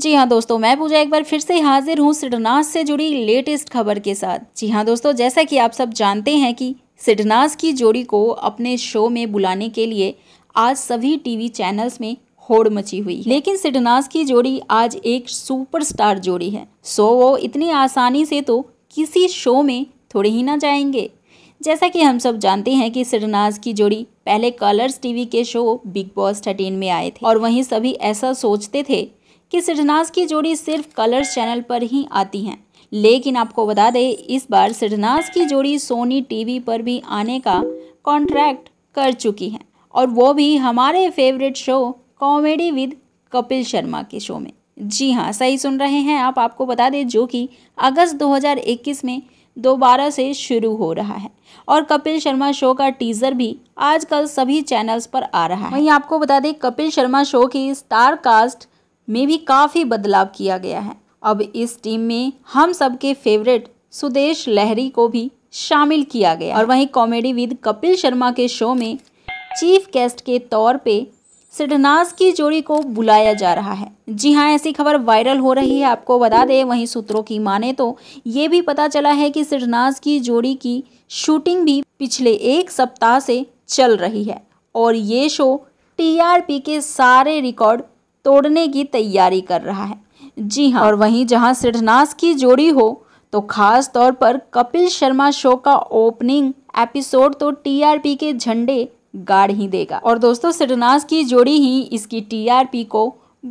जी हाँ दोस्तों मैं पूजा एक बार फिर से हाजिर हूँ सिडनास से जुड़ी लेटेस्ट खबर के साथ जी हाँ दोस्तों जैसा कि आप सब जानते हैं कि सिडनास की जोड़ी को अपने शो में बुलाने के लिए आज सभी टीवी चैनल्स में होड़ मची हुई लेकिन सिडनास की जोड़ी आज एक सुपरस्टार जोड़ी है सो वो इतनी आसानी से तो किसी शो में थोड़े ही ना जाएंगे जैसा कि हम सब जानते हैं कि सिडनास की जोड़ी पहले कलर्स टीवी के शो बिग बॉस थर्टीन में आए थे और वहीं सभी ऐसा सोचते थे कि सिडनाज की जोड़ी सिर्फ कलर्स चैनल पर ही आती हैं लेकिन आपको बता दें इस बार सिडनाज की जोड़ी सोनी टीवी पर भी आने का कॉन्ट्रैक्ट कर चुकी है और वो भी हमारे favourite show comedy with Kapil Sharma के शो में जी हाँ सही सुन रहे हैं आप आपको बता दें जो कि अगस्त 2021 में दोबारा से शुरू हो रहा है और कपिल शर्मा शो का टीजर भी आजकल सभी चैनल्स पर आ रहा है वहीं आपको बता दें कपिल शर्मा शो की स्टार कास्ट में भी काफ़ी बदलाव किया गया है अब इस टीम में हम सबके फेवरेट सुदेश लहरी को भी शामिल किया गया और वहीं कॉमेडी विद कपिल शर्मा के शो में चीफ गेस्ट के तौर पे सिडनास की जोड़ी को बुलाया जा रहा है जी हाँ ऐसी खबर वायरल हो रही है आपको बता दें वहीं सूत्रों की माने तो ये भी पता चला है कि सिडनास की जोड़ी की शूटिंग भी पिछले एक सप्ताह से चल रही है और ये शो टीआरपी के सारे रिकॉर्ड तोड़ने की तैयारी कर रहा है जी हाँ और वहीं जहां सिद्धनाथ की जोड़ी हो तो खास तौर पर कपिल शर्मा शो का ओपनिंग एपिसोड तो टीआरपी के झंडे गाड़ ही देगा और दोस्तों सिद्धनाथ की जोड़ी ही इसकी टीआरपी को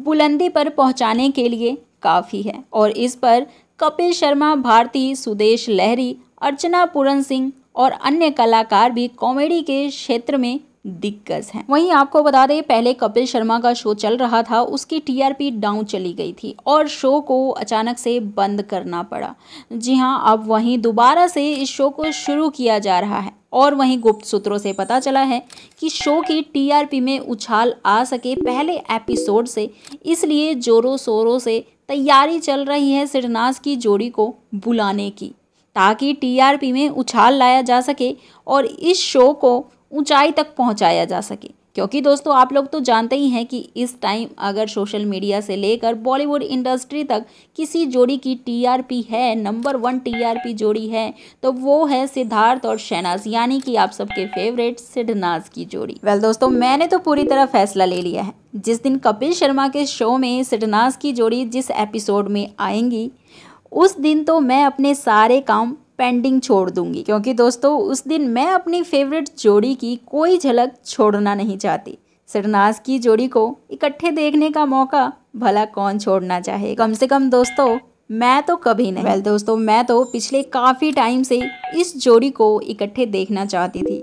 बुलंदी पर पहुंचाने के लिए काफ़ी है और इस पर कपिल शर्मा भारती सुदेश लहरी अर्चना पूरन सिंह और अन्य कलाकार भी कॉमेडी के क्षेत्र में दिग्गज हैं वहीं आपको बता दें पहले कपिल शर्मा का शो चल रहा था उसकी टीआरपी डाउन चली गई थी और शो को अचानक से बंद करना पड़ा जी हाँ अब वहीं दोबारा से इस शो को शुरू किया जा रहा है और वहीं गुप्त सूत्रों से पता चला है कि शो की टीआरपी में उछाल आ सके पहले एपिसोड से इसलिए जोरों शोरों से तैयारी चल रही है सिरनाज की जोड़ी को बुलाने की ताकि टीआरपी में उछाल लाया जा सके और इस शो को ऊंचाई तक पहुंचाया जा सके क्योंकि दोस्तों आप लोग तो जानते ही हैं कि इस टाइम अगर सोशल मीडिया से लेकर बॉलीवुड इंडस्ट्री तक किसी जोड़ी की टीआरपी है नंबर वन टीआरपी जोड़ी है तो वो है सिद्धार्थ और शहनाज यानी कि आप सबके फेवरेट सिडनाज की जोड़ी वेल well, दोस्तों मैंने तो पूरी तरह फैसला ले लिया है जिस दिन कपिल शर्मा के शो में सिडनाज की जोड़ी जिस एपिसोड में आएंगी उस दिन तो मैं अपने सारे काम पेंडिंग छोड़ दूंगी क्योंकि दोस्तों उस दिन मैं अपनी फेवरेट जोड़ी की कोई झलक छोड़ना नहीं चाहती सरनाज की जोड़ी को इकट्ठे देखने का मौका भला कौन छोड़ना चाहे कम से कम दोस्तों मैं तो कभी नहीं well, दोस्तों मैं तो पिछले काफ़ी टाइम से इस जोड़ी को इकट्ठे देखना चाहती थी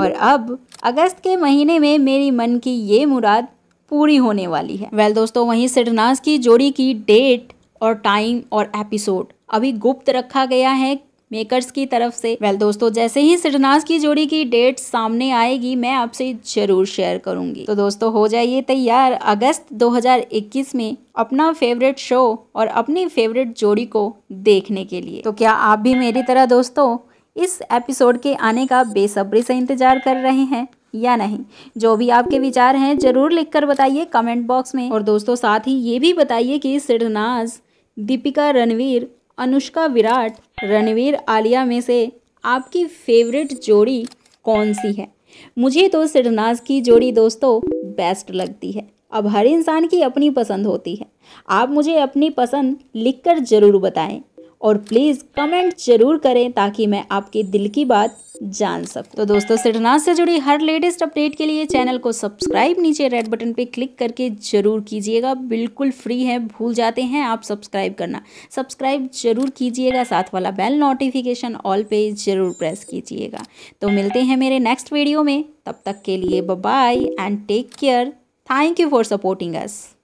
और अब अगस्त के महीने में मेरी मन की ये मुराद पूरी होने वाली है वेल well, दोस्तों वहीं सिरनाज की जोड़ी की डेट और टाइम और एपिसोड अभी गुप्त रखा गया है मेकर्स की तरफ से वेल दोस्तों जैसे ही सिडनास की जोड़ी की डेट सामने आएगी मैं आपसे जरूर शेयर करूंगी तो दोस्तों हो जाइए तैयार अगस्त 2021 में अपना फेवरेट शो और अपनी फेवरेट जोड़ी को देखने के लिए तो क्या आप भी मेरी तरह दोस्तों इस एपिसोड के आने का बेसब्री से इंतजार कर रहे हैं या नहीं जो भी आपके विचार हैं जरूर लिखकर बताइए कमेंट बॉक्स में और दोस्तों साथ ही ये भी बताइए कि सिडनाज दीपिका रणवीर अनुष्का विराट रणवीर आलिया में से आपकी फेवरेट जोड़ी कौन सी है मुझे तो सिरनाज की जोड़ी दोस्तों बेस्ट लगती है अब हर इंसान की अपनी पसंद होती है आप मुझे अपनी पसंद लिखकर ज़रूर बताएं और प्लीज़ कमेंट जरूर करें ताकि मैं आपके दिल की बात जान सकूं तो दोस्तों सिटनाथ से जुड़ी हर लेटेस्ट अपडेट के लिए चैनल को सब्सक्राइब नीचे रेड बटन पे क्लिक करके जरूर कीजिएगा बिल्कुल फ्री है भूल जाते हैं आप सब्सक्राइब करना सब्सक्राइब जरूर कीजिएगा साथ वाला बेल नोटिफिकेशन ऑल पे जरूर प्रेस कीजिएगा तो मिलते हैं मेरे नेक्स्ट वीडियो में तब तक के लिए bye and take care thank you for supporting us